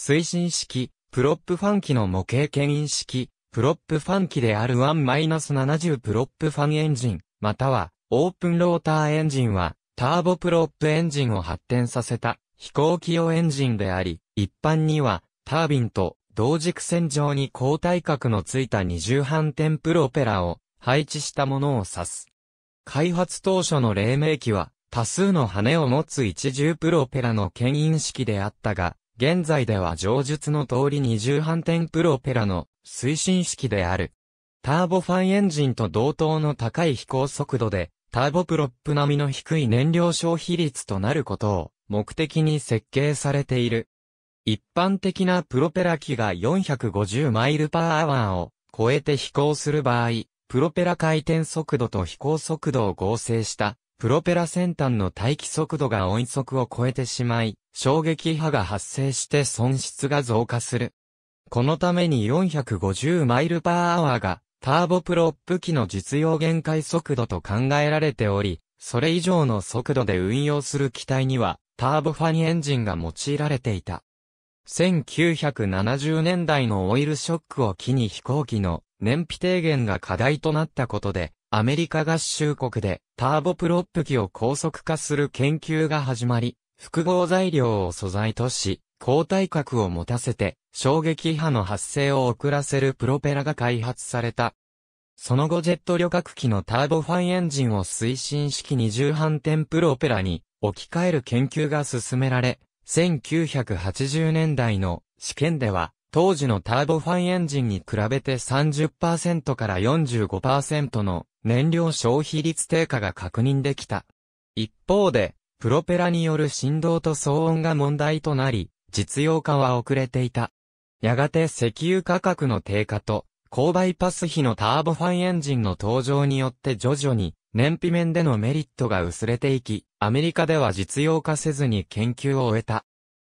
推進式、プロップファン機の模型牽引式、プロップファン機である1-70プロップファンエンジン、または、オープンローターエンジンは、ターボプロップエンジンを発展させた、飛行機用エンジンであり、一般には、タービンと、同軸線上に高体角のついた二重反転プロペラを配置したものを指す。開発当初の黎明期は多数の羽を持つ一重プロペラの牽引式であったが、現在では上述の通り二重反転プロペラの推進式である。ターボファンエンジンと同等の高い飛行速度で、ターボプロップ並みの低い燃料消費率となることを目的に設計されている。一般的なプロペラ機が450マイルパーアワーを超えて飛行する場合、プロペラ回転速度と飛行速度を合成したプロペラ先端の待機速度が音速を超えてしまい、衝撃波が発生して損失が増加する。このために450マイルパーアワーがターボプロップ機の実用限界速度と考えられており、それ以上の速度で運用する機体にはターボファンエンジンが用いられていた。1970年代のオイルショックを機に飛行機の燃費低減が課題となったことで、アメリカ合衆国でターボプロップ機を高速化する研究が始まり、複合材料を素材とし、抗体核を持たせて、衝撃波の発生を遅らせるプロペラが開発された。その後ジェット旅客機のターボファンエンジンを推進式二重反転プロペラに置き換える研究が進められ、1980年代の試験では、当時のターボファンエンジンに比べて30%から45%の燃料消費率低下が確認できた。一方で、プロペラによる振動と騒音が問題となり、実用化は遅れていた。やがて石油価格の低下と、購買パス費のターボファンエンジンの登場によって徐々に燃費面でのメリットが薄れていき、アメリカでは実用化せずに研究を終えた。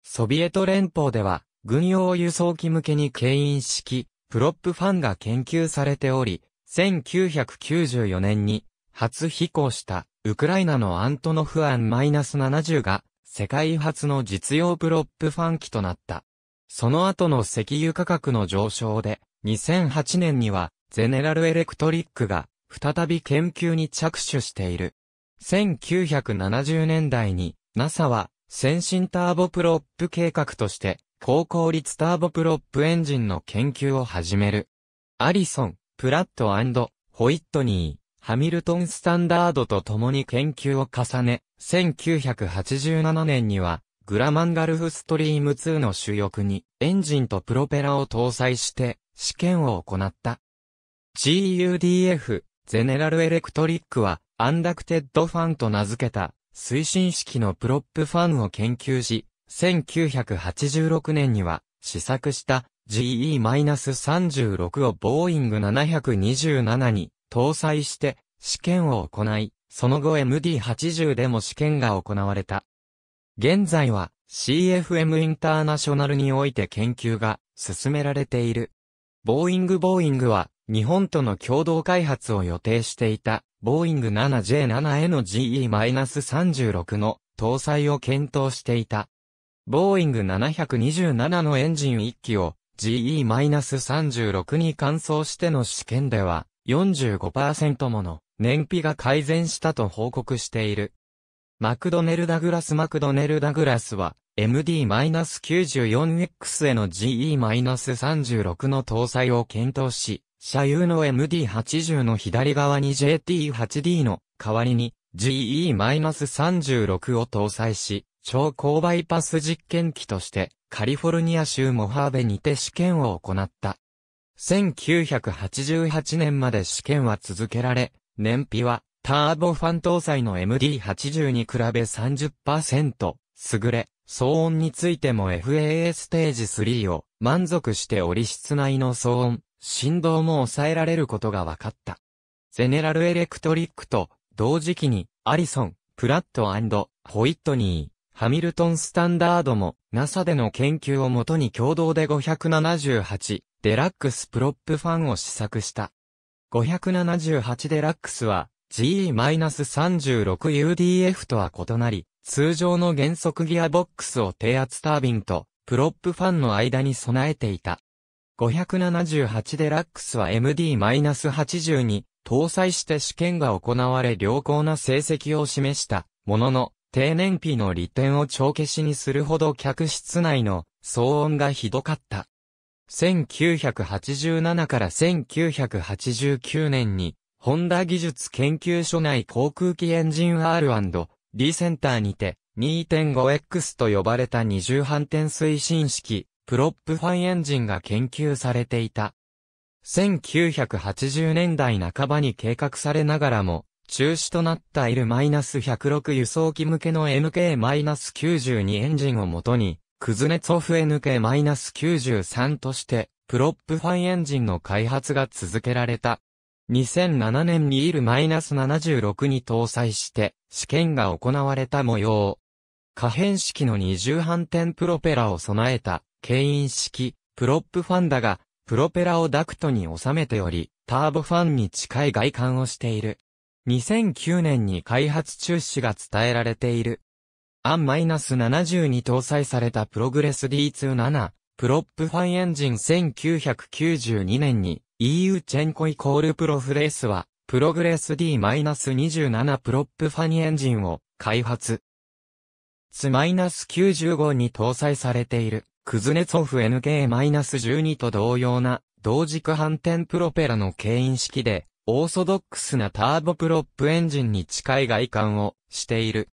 ソビエト連邦では、軍用輸送機向けに牽引式、プロップファンが研究されており、1994年に初飛行したウクライナのアントノフアン -70 が世界初の実用プロップファン機となった。その後の石油価格の上昇で2008年にはゼネラルエレクトリックが再び研究に着手している。1970年代に NASA は先進ターボプロップ計画として高効率ターボプロップエンジンの研究を始める。アリソン、プラットホイットニー、ハミルトンスタンダードと共に研究を重ね、1987年には、グラマンガルフストリーム2の主翼にエンジンとプロペラを搭載して試験を行った。GUDF、ゼネラルエレクトリックはアンダクテッドファンと名付けた推進式のプロップファンを研究し、1986年には試作した GE-36 をボーイング727に搭載して試験を行い、その後 MD80 でも試験が行われた。現在は CFM インターナショナルにおいて研究が進められている。ボーイングボーイングは日本との共同開発を予定していたボーイング7 j 7への GE-36 の搭載を検討していた。ボーイング727のエンジン1機を GE-36 に換装しての試験では45%もの燃費が改善したと報告している。マクドネルダグラスマクドネルダグラスは MD-94X への GE-36 の搭載を検討し、車輸の MD-80 の左側に JT-8D の代わりに GE-36 を搭載し、超高バイパス実験機としてカリフォルニア州モハーベにて試験を行った。1988年まで試験は続けられ、燃費はターボファン搭載の MD80 に比べ30%優れ、騒音についても FAA ステージ3を満足しており室内の騒音、振動も抑えられることが分かった。ゼネラルエレクトリックと同時期にアリソン、プラットホイットニー、ハミルトンスタンダードも NASA での研究をもとに共同で578デラックスプロップファンを試作した。578デラックスは GE-36UDF とは異なり、通常の減速ギアボックスを低圧タービンとプロップファンの間に備えていた。578デラックスは MD-80 に搭載して試験が行われ良好な成績を示したものの、低燃費の利点を帳消しにするほど客室内の騒音がひどかった。1987から1989年に、ホンダ技術研究所内航空機エンジン R&D センターにて、2.5X と呼ばれた二重反転推進式、プロップファンエンジンが研究されていた。1980年代半ばに計画されながらも、中止となった l -106 輸送機向けの MK-92 エンジンをもとに、クズネツォフ NK-93 として、プロップファンエンジンの開発が続けられた。2007年にイル -76 に搭載して、試験が行われた模様。可変式の二重反転プロペラを備えた、牽引式、プロップファンだが、プロペラをダクトに収めており、ターボファンに近い外観をしている。2009年に開発中止が伝えられている。ナス7 0に搭載されたプログレス D27、プロップファンエンジン1992年に EU チェンコイコールプロフレースは、プログレス D-27 プロップファンエンジンを開発。ツ -95 に搭載されている、クズネツオフ NK-12 と同様な、同軸反転プロペラの牽引式で、オーソドックスなターボプロップエンジンに近い外観をしている。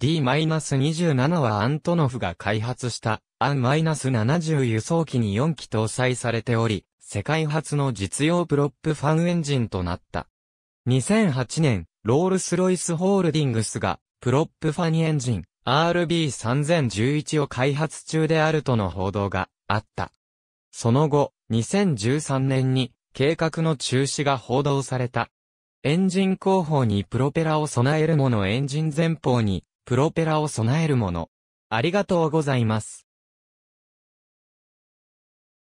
D-27 はアントノフが開発したアン -70 輸送機に4機搭載されており、世界初の実用プロップファンエンジンとなった。2008年、ロールスロイスホールディングスが、プロップファニエンジン、RB3011 を開発中であるとの報道があった。その後、2013年に計画の中止が報道された。エンジン後方にプロペラを備えるものエンジン前方にプロペラを備えるもの。ありがとうございます。